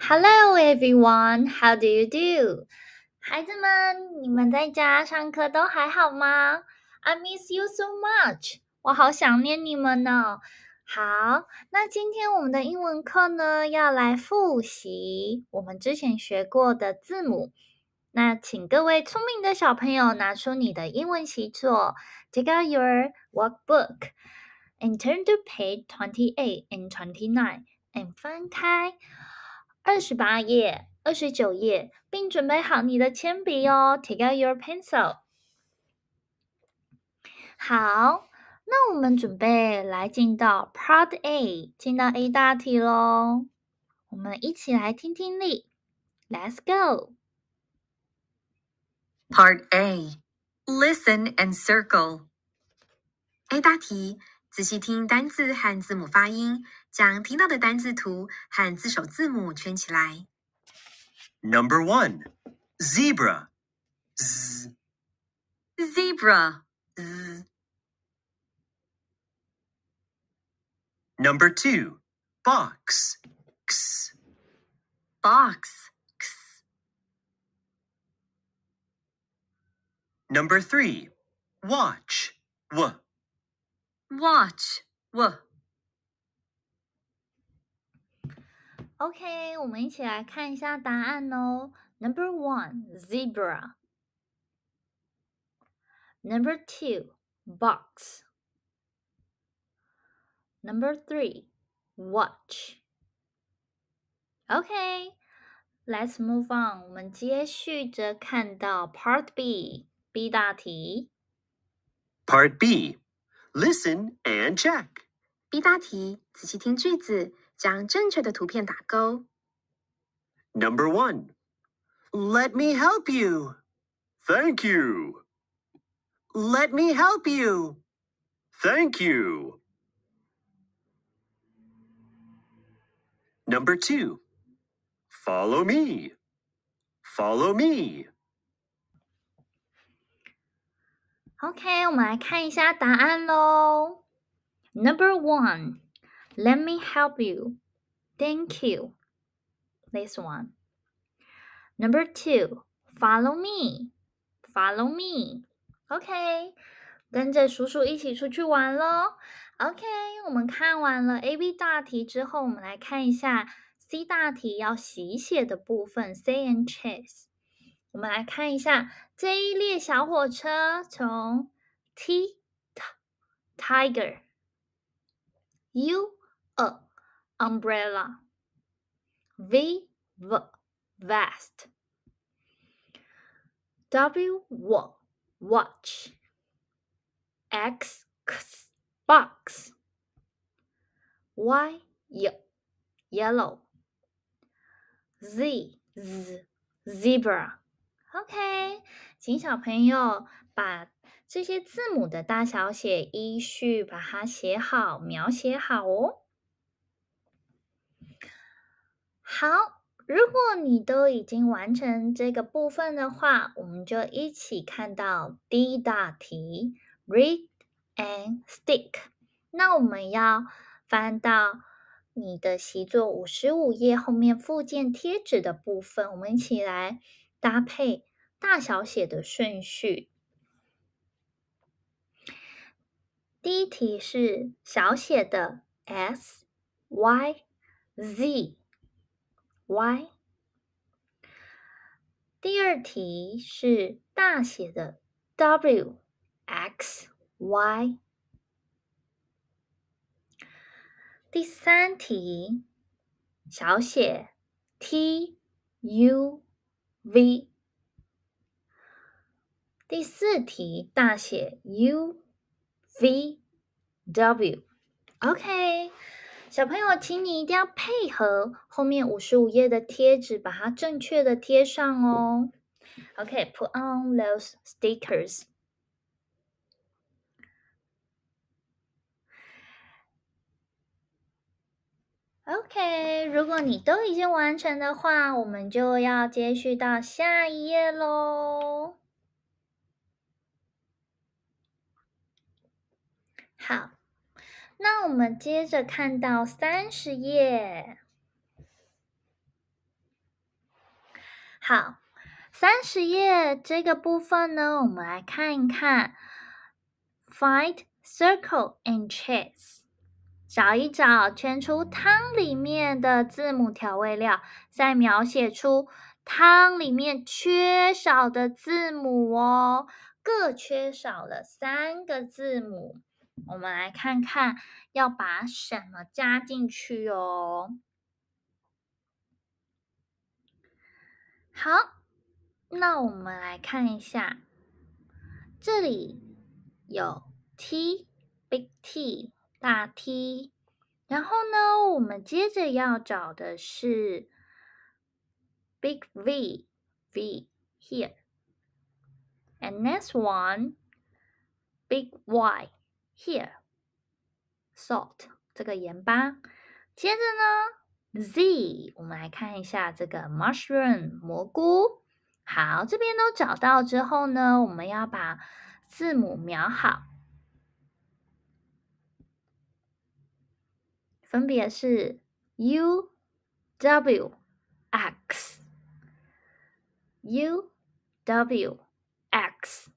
Hello, everyone. How do you do? 孩子们，你们在家上课都还好吗？I miss you so much. 我好想念你们呢。好，那今天我们的英文课呢，要来复习我们之前学过的字母。那请各位聪明的小朋友拿出你的英文习作，take out your work book and turn to page twenty eight and twenty nine，and 翻开。二十八页、二十九页，并准备好你的铅笔哦。Take your pencil。好，那我们准备来进到 Part A，进到 A 大题喽。我们一起来听听力。Let's go。Part A，Listen and circle。A 大题。仔细听单字和字母发音，将听到的单字图和字首字母圈起来。Number one, zebra, z zebra z. Number two, box, x box x. Number three, watch, w. watch Number one, zebra. Number two, box. Number three, watch. OK, let's move on. 我们接续着看到 Part B，B 大题。Part B. Listen and check. 逼答题，仔细听句子，将正确的图片打勾。Number one. Let me help you. Thank you. Let me help you. Thank you. Number two. Follow me. Follow me. OK，我们来看一下答案喽。Number one，Let me help you. Thank you. This one. Number two, follow me. Follow me. OK，跟着叔叔一起出去玩喽。OK，我们看完了 A、B 大题之后，我们来看一下 C 大题要习写的部分 C and chase。我们来看一下。这一列小火车从 T Tiger U a umbrella V vest W w watch X box Y yellow Z, z zebra OK，请小朋友把这些字母的大小写依序把它写好，描写好哦。好，如果你都已经完成这个部分的话，我们就一起看到第一大题：read and stick。那我们要翻到你的习作五十五页后面附件贴纸的部分，我们一起来。搭配大小写的顺序。第一题是小写的 s y z y。第二题是大写的 w x y。第三题小写 t u。V，第四题大写 U，V，W，OK，小朋友，请你一定要配合后面五十五页的贴纸，把它正确的贴上哦。OK，put on those stickers。OK，如果你都已经完成的话，我们就要接续到下一页喽。好，那我们接着看到三十页。好，三十页这个部分呢，我们来看一看：Fight, Circle, and Chess。找一找，圈出汤里面的字母调味料，再描写出汤里面缺少的字母哦。各缺少了三个字母，我们来看看要把什么加进去哦。好，那我们来看一下，这里有 T，Big T。大 T，然后呢，我们接着要找的是 Big V，V here，and next one Big Y here，salt 这个盐巴，接着呢 Z，我们来看一下这个 mushroom 蘑菇。好，这边都找到之后呢，我们要把字母描好。分别是 U、W、X、U、W、X。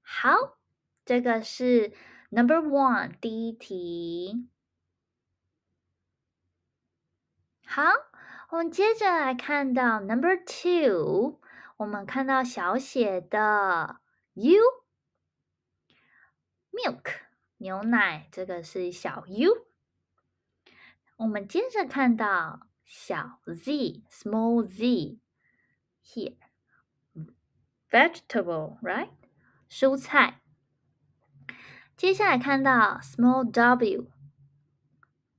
好，这个是 number one 第一题。好，我们接着来看到 number two，我们看到小写的 U，milk 牛奶，这个是小 U。我们接着看到小 z small z here vegetable right 蔬菜。接下来看到 small w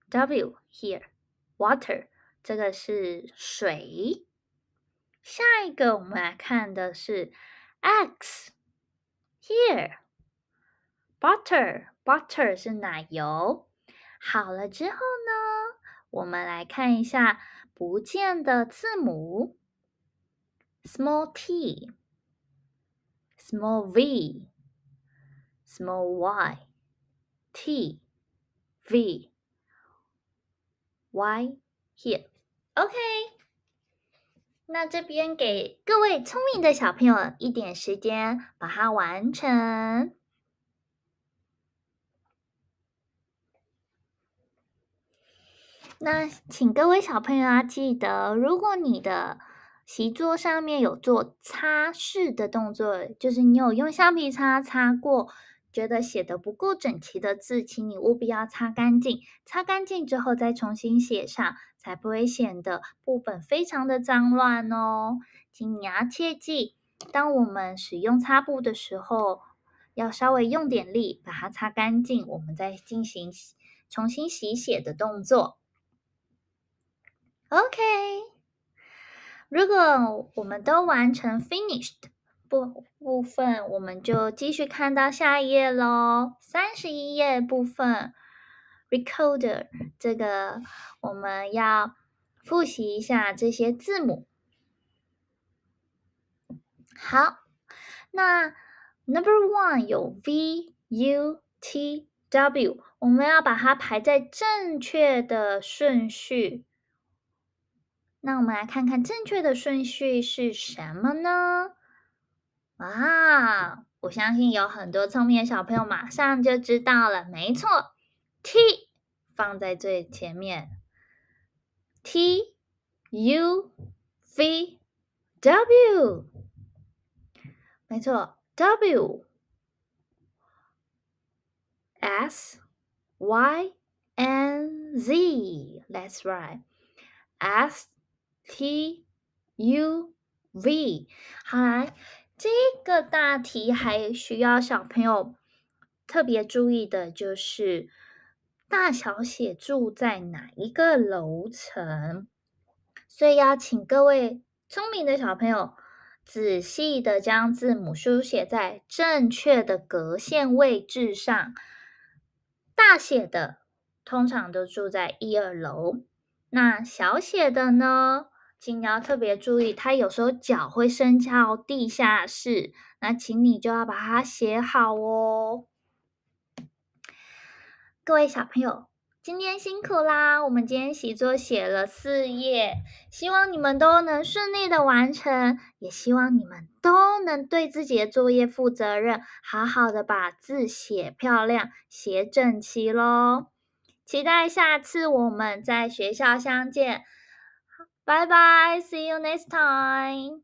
w here water 这个是水。下一个我们来看的是 x here butter butter 是奶油。好了之后呢？我们来看一下不见的字母：small t，small v，small y，t，v，y，here。OK，那这边给各位聪明的小朋友一点时间把它完成。那请各位小朋友啊，记得，如果你的习作上面有做擦拭的动作，就是你有用橡皮擦擦过，觉得写的不够整齐的字，请你务必要擦干净。擦干净之后再重新写上，才不会显得部分非常的脏乱哦。请你要切记，当我们使用擦布的时候，要稍微用点力把它擦干净，我们再进行重新洗写的动作。OK，如果我们都完成 finished 部部分，我们就继续看到下一页喽。三十一页部分 recorder 这个，我们要复习一下这些字母。好，那 number one 有 V U T W，我们要把它排在正确的顺序。那我们来看看正确的顺序是什么呢？啊，我相信有很多聪明的小朋友马上就知道了。没错，T 放在最前面，T U V W，没错，W S Y N Z，That's right, S T U V，好来，这个大题还需要小朋友特别注意的就是大小写住在哪一个楼层，所以要请各位聪明的小朋友仔细的将字母书写在正确的格线位置上。大写的通常都住在一二楼，那小写的呢？请你要特别注意，它有时候脚会伸到地下室，那请你就要把它写好哦。各位小朋友，今天辛苦啦！我们今天习作写了四页，希望你们都能顺利的完成，也希望你们都能对自己的作业负责任，好好的把字写漂亮，写整齐喽。期待下次我们在学校相见。Bye bye. See you next time.